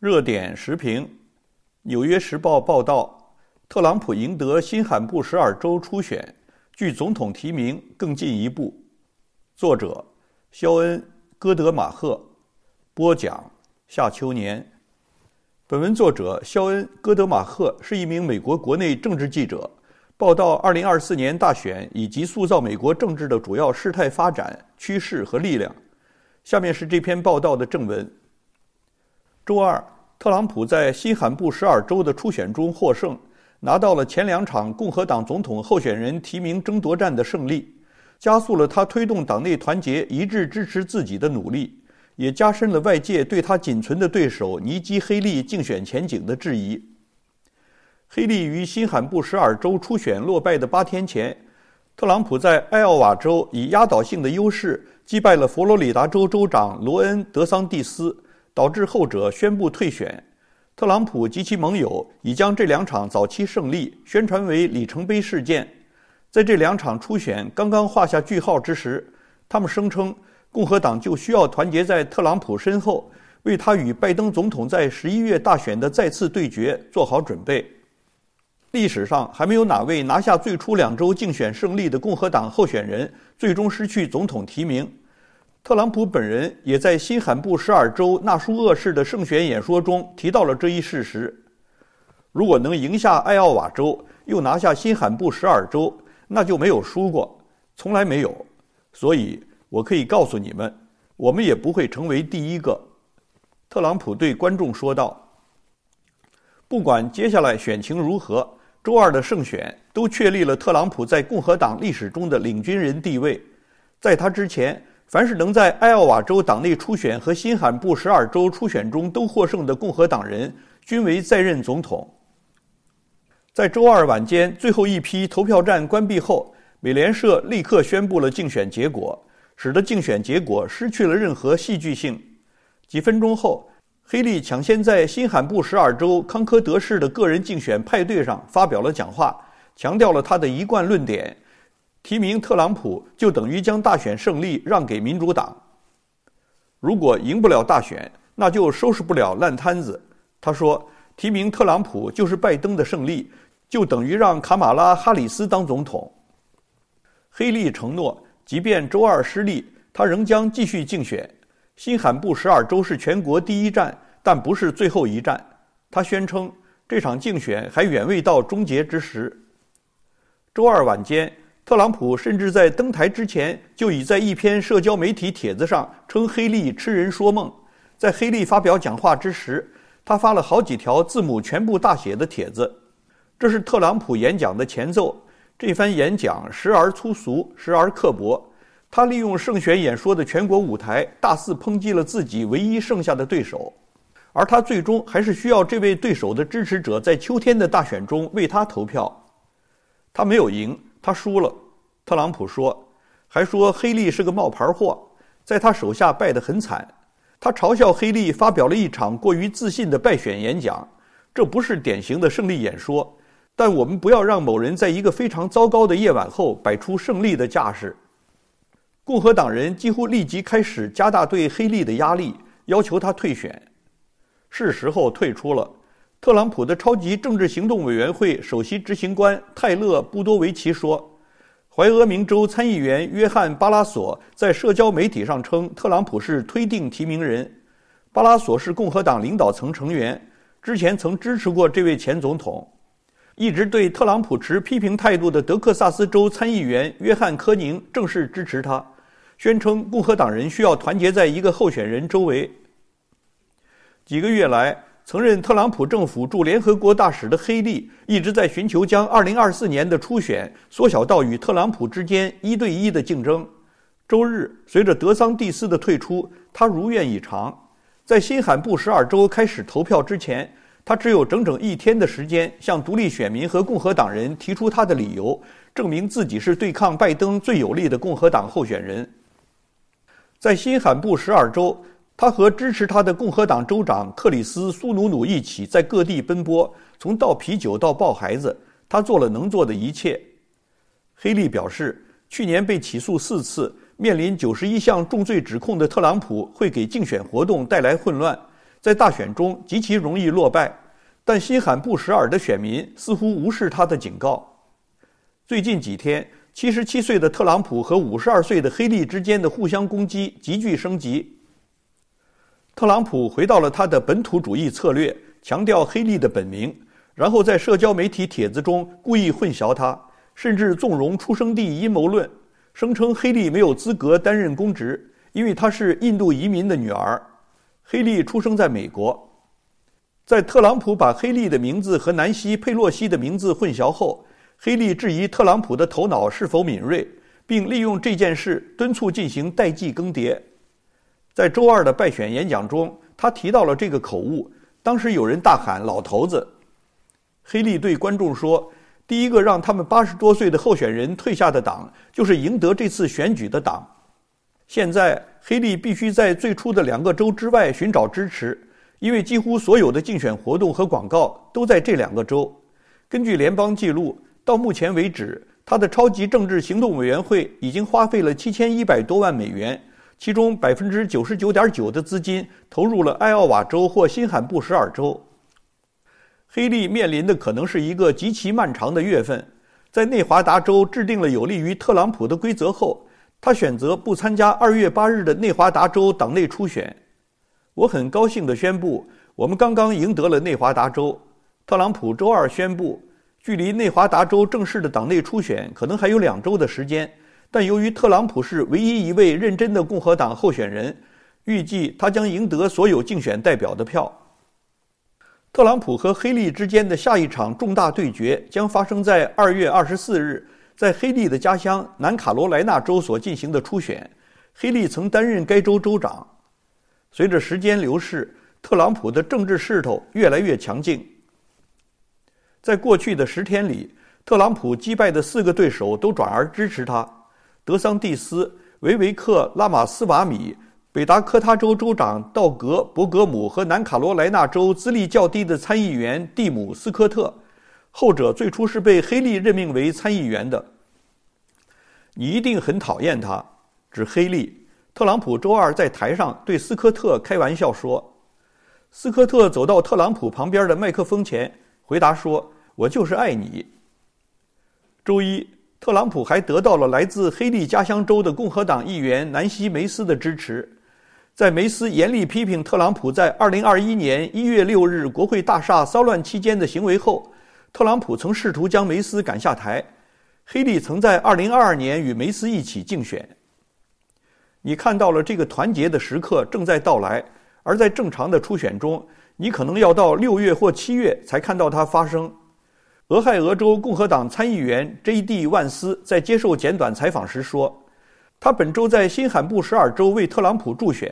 热点时评，《纽约时报》报道，特朗普赢得新罕布什尔州初选，距总统提名更进一步。作者：肖恩·戈德马赫。播讲：夏秋年。本文作者肖恩·戈德马赫是一名美国国内政治记者，报道二零二四年大选以及塑造美国政治的主要事态发展趋势和力量。下面是这篇报道的正文。周二，特朗普在新罕布什尔州的初选中获胜，拿到了前两场共和党总统候选人提名争夺战的胜利，加速了他推动党内团结、一致支持自己的努力，也加深了外界对他仅存的对手尼基黑利竞选前景的质疑。黑利于新罕布什尔州初选落败的八天前，特朗普在艾奥瓦州以压倒性的优势击败了佛罗里达州州长罗恩·德桑蒂斯。导致后者宣布退选。特朗普及其盟友已将这两场早期胜利宣传为里程碑事件。在这两场初选刚刚画下句号之时，他们声称共和党就需要团结在特朗普身后，为他与拜登总统在十一月大选的再次对决做好准备。历史上还没有哪位拿下最初两周竞选胜利的共和党候选人最终失去总统提名。特朗普本人也在新罕布什尔州纳舒厄市的胜选演说中提到了这一事实。如果能赢下艾奥瓦州，又拿下新罕布什尔州，那就没有输过，从来没有。所以，我可以告诉你们，我们也不会成为第一个。特朗普对观众说道：“不管接下来选情如何，周二的胜选都确立了特朗普在共和党历史中的领军人地位。在他之前，”凡是能在艾奥瓦州党内初选和新罕布什尔州初选中都获胜的共和党人，均为在任总统。在周二晚间最后一批投票站关闭后，美联社立刻宣布了竞选结果，使得竞选结果失去了任何戏剧性。几分钟后，黑利抢先在新罕布什尔州康科德市的个人竞选派对上发表了讲话，强调了他的一贯论点。提名特朗普就等于将大选胜利让给民主党。如果赢不了大选，那就收拾不了烂摊子。他说：“提名特朗普就是拜登的胜利，就等于让卡马拉·哈里斯当总统。”黑利承诺，即便周二失利，他仍将继续竞选。新罕布什尔州是全国第一站，但不是最后一站。他宣称，这场竞选还远未到终结之时。周二晚间。特朗普甚至在登台之前，就已在一篇社交媒体帖子上称黑利“痴人说梦”。在黑利发表讲话之时，他发了好几条字母全部大写的帖子，这是特朗普演讲的前奏。这番演讲时而粗俗，时而刻薄。他利用胜选演说的全国舞台，大肆抨击了自己唯一剩下的对手，而他最终还是需要这位对手的支持者在秋天的大选中为他投票。他没有赢。他输了，特朗普说，还说黑利是个冒牌货，在他手下败得很惨。他嘲笑黑利发表了一场过于自信的败选演讲，这不是典型的胜利演说。但我们不要让某人在一个非常糟糕的夜晚后摆出胜利的架势。共和党人几乎立即开始加大对黑利的压力，要求他退选。是时候退出了。特朗普的超级政治行动委员会首席执行官泰勒·布多维奇说：“怀俄明州参议员约翰·巴拉索在社交媒体上称特朗普是推定提名人。巴拉索是共和党领导层成员，之前曾支持过这位前总统，一直对特朗普持批评态度的德克萨斯州参议员约翰·科宁正式支持他，宣称共和党人需要团结在一个候选人周围。几个月来。”曾任特朗普政府驻联合国大使的黑利一直在寻求将2024年的初选缩小到与特朗普之间一对一的竞争。周日，随着德桑蒂斯的退出，他如愿以偿，在新罕布什尔州开始投票之前，他只有整整一天的时间，向独立选民和共和党人提出他的理由，证明自己是对抗拜登最有力的共和党候选人。在新罕布什尔州。他和支持他的共和党州长克里斯·苏努努一起在各地奔波，从倒啤酒到抱孩子，他做了能做的一切。黑利表示，去年被起诉四次、面临九十一项重罪指控的特朗普会给竞选活动带来混乱，在大选中极其容易落败。但新罕布什尔的选民似乎无视他的警告。最近几天，七十七岁的特朗普和五十二岁的黑利之间的互相攻击急剧升级。特朗普回到了他的本土主义策略，强调黑利的本名，然后在社交媒体帖子中故意混淆他，甚至纵容出生地阴谋论，声称黑利没有资格担任公职，因为她是印度移民的女儿。黑利出生在美国。在特朗普把黑利的名字和南希·佩洛西的名字混淆后，黑利质疑特朗普的头脑是否敏锐，并利用这件事敦促进行代际更迭。在周二的败选演讲中，他提到了这个口误。当时有人大喊“老头子”，黑利对观众说：“第一个让他们八十多岁的候选人退下的党，就是赢得这次选举的党。”现在，黑利必须在最初的两个州之外寻找支持，因为几乎所有的竞选活动和广告都在这两个州。根据联邦记录，到目前为止，他的超级政治行动委员会已经花费了七千一百多万美元。其中百分之九十九点九的资金投入了艾奥瓦州或新罕布什尔州。黑利面临的可能是一个极其漫长的月份。在内华达州制定了有利于特朗普的规则后，他选择不参加二月八日的内华达州党内初选。我很高兴地宣布，我们刚刚赢得了内华达州。特朗普周二宣布，距离内华达州正式的党内初选可能还有两周的时间。但由于特朗普是唯一一位认真的共和党候选人，预计他将赢得所有竞选代表的票。特朗普和黑利之间的下一场重大对决将发生在二月二十四日，在黑利的家乡南卡罗来纳州所进行的初选。黑利曾担任该州州长。随着时间流逝，特朗普的政治势头越来越强劲。在过去的十天里，特朗普击败的四个对手都转而支持他。德桑蒂斯、维维克拉马斯瓦米、北达科他州州长道格·伯格姆和南卡罗莱纳州资历较低的参议员蒂姆·斯科特，后者最初是被黑利任命为参议员的。你一定很讨厌他，指黑利。特朗普周二在台上对斯科特开玩笑说：“斯科特走到特朗普旁边的麦克风前，回答说：‘我就是爱你。’”周一。特朗普还得到了来自黑利家乡州的共和党议员南希·梅斯的支持。在梅斯严厉批评特朗普在2021年1月6日国会大厦骚乱期间的行为后，特朗普曾试图将梅斯赶下台。黑利曾在2022年与梅斯一起竞选。你看到了这个团结的时刻正在到来，而在正常的初选中，你可能要到六月或七月才看到它发生。俄亥俄州共和党参议员 J.D. 万斯在接受简短采访时说：“他本周在新罕布什尔州为特朗普助选，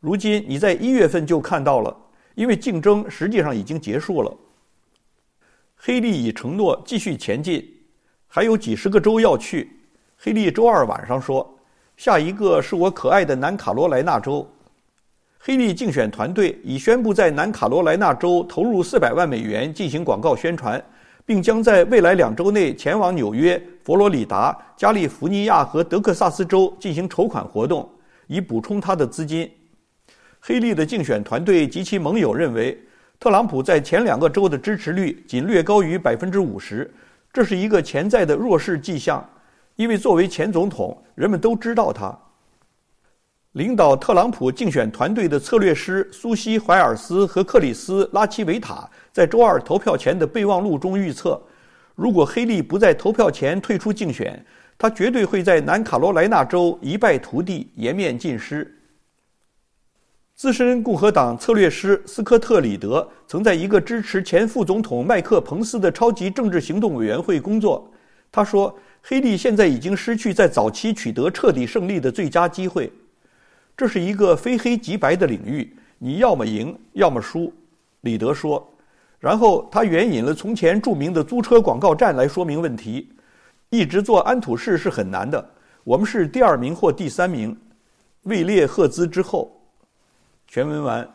如今你在一月份就看到了，因为竞争实际上已经结束了。”黑利已承诺继续前进，还有几十个州要去。黑利周二晚上说：“下一个是我可爱的南卡罗来纳州。”黑利竞选团队已宣布在南卡罗来纳州投入四百万美元进行广告宣传。并将在未来两周内前往纽约、佛罗里达、加利福尼亚和德克萨斯州进行筹款活动，以补充他的资金。黑利的竞选团队及其盟友认为，特朗普在前两个州的支持率仅略高于百分之五十，这是一个潜在的弱势迹象，因为作为前总统，人们都知道他。领导特朗普竞选团队的策略师苏西·怀尔斯和克里斯·拉齐维塔在周二投票前的备忘录中预测，如果黑利不在投票前退出竞选，他绝对会在南卡罗来纳州一败涂地、颜面尽失。资深共和党策略师斯科特·里德曾在一个支持前副总统麦克·彭斯的超级政治行动委员会工作，他说：“黑利现在已经失去在早期取得彻底胜利的最佳机会。”这是一个非黑即白的领域，你要么赢，要么输。李德说，然后他援引了从前著名的租车广告站来说明问题，一直做安土市是很难的，我们是第二名或第三名，位列赫兹之后。全文完。